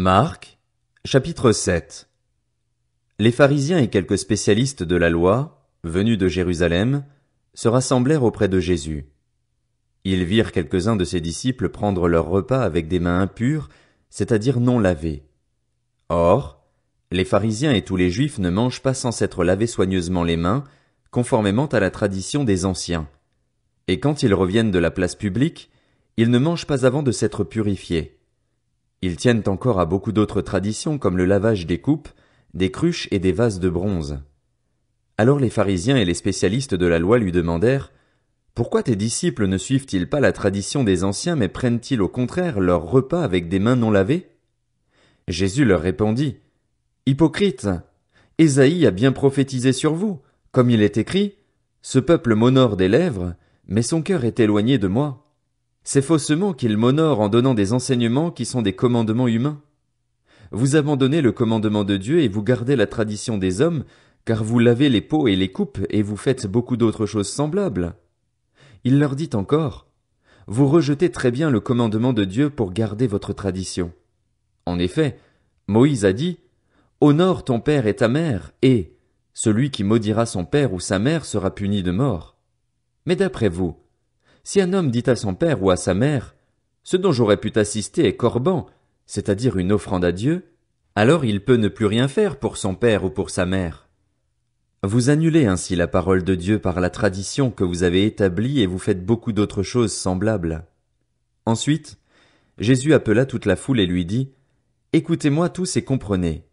Marc, chapitre 7 Les pharisiens et quelques spécialistes de la loi, venus de Jérusalem, se rassemblèrent auprès de Jésus. Ils virent quelques-uns de ses disciples prendre leur repas avec des mains impures, c'est-à-dire non lavées. Or, les pharisiens et tous les juifs ne mangent pas sans s'être lavés soigneusement les mains, conformément à la tradition des anciens. Et quand ils reviennent de la place publique, ils ne mangent pas avant de s'être purifiés. Ils tiennent encore à beaucoup d'autres traditions comme le lavage des coupes, des cruches et des vases de bronze. Alors les pharisiens et les spécialistes de la loi lui demandèrent Pourquoi tes disciples ne suivent-ils pas la tradition des anciens mais prennent-ils au contraire leur repas avec des mains non lavées Jésus leur répondit Hypocrite Ésaïe a bien prophétisé sur vous, comme il est écrit Ce peuple m'honore des lèvres, mais son cœur est éloigné de moi. C'est faussement qu'il m'honore en donnant des enseignements qui sont des commandements humains. Vous abandonnez le commandement de Dieu et vous gardez la tradition des hommes, car vous lavez les pots et les coupes et vous faites beaucoup d'autres choses semblables. Il leur dit encore, vous rejetez très bien le commandement de Dieu pour garder votre tradition. En effet, Moïse a dit, honore ton père et ta mère, et celui qui maudira son père ou sa mère sera puni de mort. Mais d'après vous, si un homme dit à son père ou à sa mère Ce dont j'aurais pu t'assister est corban, c'est-à-dire une offrande à Dieu, alors il peut ne plus rien faire pour son père ou pour sa mère. Vous annulez ainsi la parole de Dieu par la tradition que vous avez établie et vous faites beaucoup d'autres choses semblables. Ensuite, Jésus appela toute la foule et lui dit, Écoutez-moi tous et comprenez.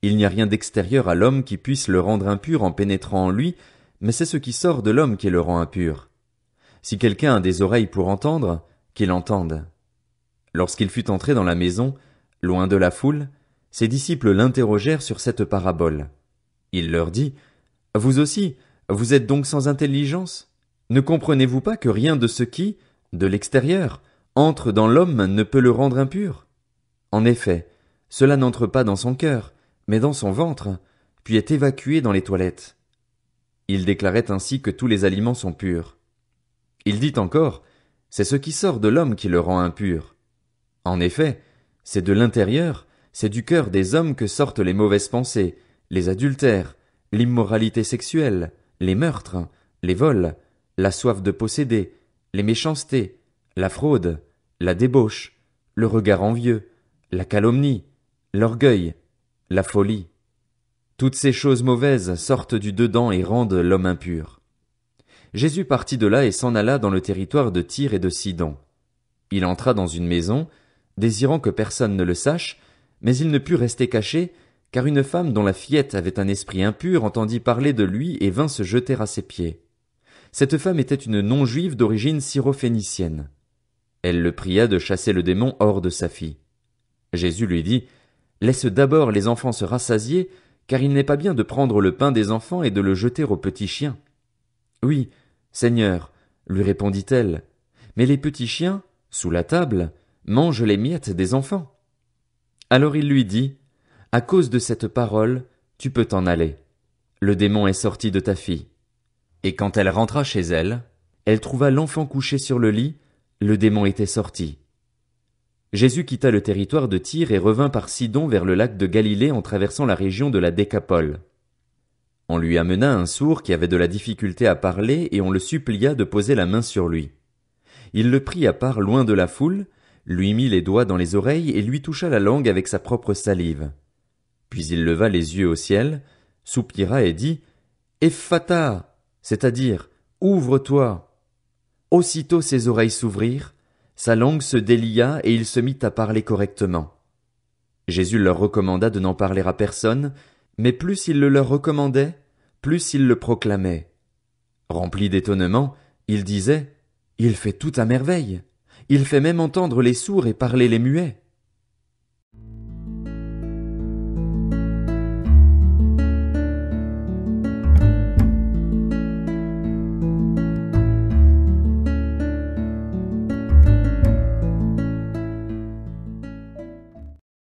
Il n'y a rien d'extérieur à l'homme qui puisse le rendre impur en pénétrant en lui, mais c'est ce qui sort de l'homme qui le rend impur. Si quelqu'un a des oreilles pour entendre, qu'il entende. Lorsqu'il fut entré dans la maison, loin de la foule, ses disciples l'interrogèrent sur cette parabole. Il leur dit, Vous aussi, vous êtes donc sans intelligence? Ne comprenez-vous pas que rien de ce qui, de l'extérieur, entre dans l'homme ne peut le rendre impur? En effet, cela n'entre pas dans son cœur, mais dans son ventre, puis est évacué dans les toilettes. Il déclarait ainsi que tous les aliments sont purs. Il dit encore, c'est ce qui sort de l'homme qui le rend impur. En effet, c'est de l'intérieur, c'est du cœur des hommes que sortent les mauvaises pensées, les adultères, l'immoralité sexuelle, les meurtres, les vols, la soif de posséder, les méchancetés, la fraude, la débauche, le regard envieux, la calomnie, l'orgueil, la folie. Toutes ces choses mauvaises sortent du dedans et rendent l'homme impur. Jésus partit de là et s'en alla dans le territoire de Tyr et de Sidon. Il entra dans une maison, désirant que personne ne le sache, mais il ne put rester caché, car une femme dont la fillette avait un esprit impur entendit parler de lui et vint se jeter à ses pieds. Cette femme était une non-juive d'origine syrophénicienne. Elle le pria de chasser le démon hors de sa fille. Jésus lui dit, Laisse d'abord les enfants se rassasier, car il n'est pas bien de prendre le pain des enfants et de le jeter aux petits chiens. Oui, Seigneur, lui répondit elle, mais les petits chiens, sous la table, mangent les miettes des enfants. Alors il lui dit. À cause de cette parole, tu peux t'en aller. Le démon est sorti de ta fille. Et quand elle rentra chez elle, elle trouva l'enfant couché sur le lit, le démon était sorti. Jésus quitta le territoire de Tyr et revint par Sidon vers le lac de Galilée en traversant la région de la Décapole. On lui amena un sourd qui avait de la difficulté à parler, et on le supplia de poser la main sur lui. Il le prit à part loin de la foule, lui mit les doigts dans les oreilles et lui toucha la langue avec sa propre salive. Puis il leva les yeux au ciel, soupira et dit Effata c'est-à-dire Ouvre-toi Aussitôt ses oreilles s'ouvrirent, sa langue se délia et il se mit à parler correctement. Jésus leur recommanda de n'en parler à personne, mais plus il le leur recommandait, plus il le proclamait. Rempli d'étonnement, il disait, Il fait tout à merveille. Il fait même entendre les sourds et parler les muets.